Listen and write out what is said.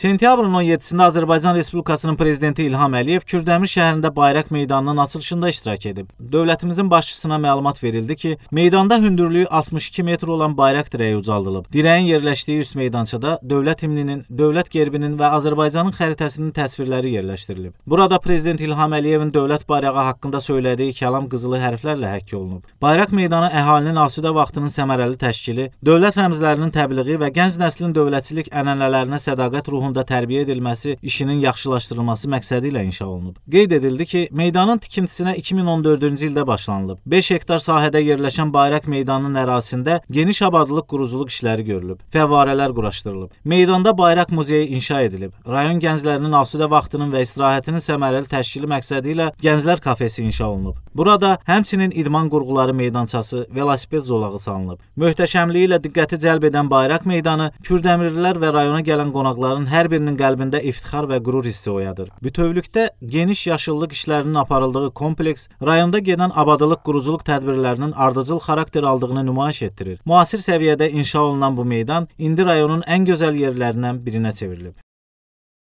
Sentyabrın 17-də Azərbaycan Respublikasının prezidenti İlham Əliyev Kürdəmir şəhərində Bayraq meydanının açılışında iştirak edib. Dövlətimizin başçısına məlumat verildi ki, meydanda hündürlüyü 62 metr olan bayraq dirəyi ucaldılıb. Dirəyin yerləşdiyi üst meydançada dövlət himninin, dövlət gerbinin və Azərbaycanın xəritəsinin təsvirləri yerləşdirilib. Burada prezident İlham Əliyevin dövlət bayrağı haqqında söylədiyi kəlam qızılı hərflərlə həkk olunub. Bayraq meydanı əhalinin asudə vaxtının səmərəli təşkili, dövlət rəmzlərinin təbliği və gənc nəslin dövlətçilik ənənələrinə sədaqət ruhunu məzmununda tərbiyə edilməsi, işinin yaxşılaşdırılması məqsədi ilə inşa olunub. Qeyd edildi ki, meydanın tikintisinə 2014-cü ildə başlanılıb. 5 hektar sahədə yerləşən Bayraq meydanının ərazisində geniş abadlıq quruculuq işləri görülüb, fəvvarələr quraşdırılıb. Meydanda Bayraq muzeyi inşa edilib. Rayon gənclərinin asudə vaxtının və istirahətinin səmərəli təşkili məqsədi ilə gənclər kafesi inşa olunub. Burada həmçinin idman qurğuları meydançası, velosiped zolağı salınıb. Möhtəşəmliyi ilə diqqəti cəlb edən Bayraq meydanı Kürdəmirlilər və rayona gələn qonaqların hər birinin qəlbində iftixar və qürur hissi oyadır. Bütövlükdə geniş yaşıllıq işlərinin aparıldığı kompleks rayonda gedən abadlıq, quruculuq tədbirlərinin ardıcıl xarakter aldığını nümayiş etdirir. Müasir səviyyədə inşa olunan bu meydan indi rayonun ən gözəl yerlərindən birinə çevrilib.